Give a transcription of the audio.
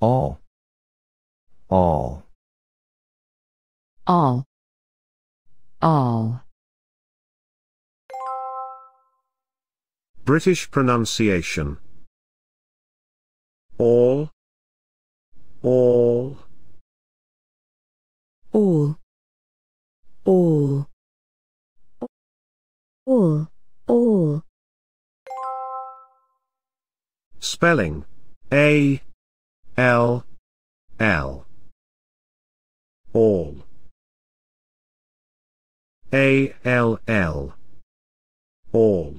All. All. All. All. British pronunciation. All. All. All. All. All. All. Spelling. A. L L all A L L all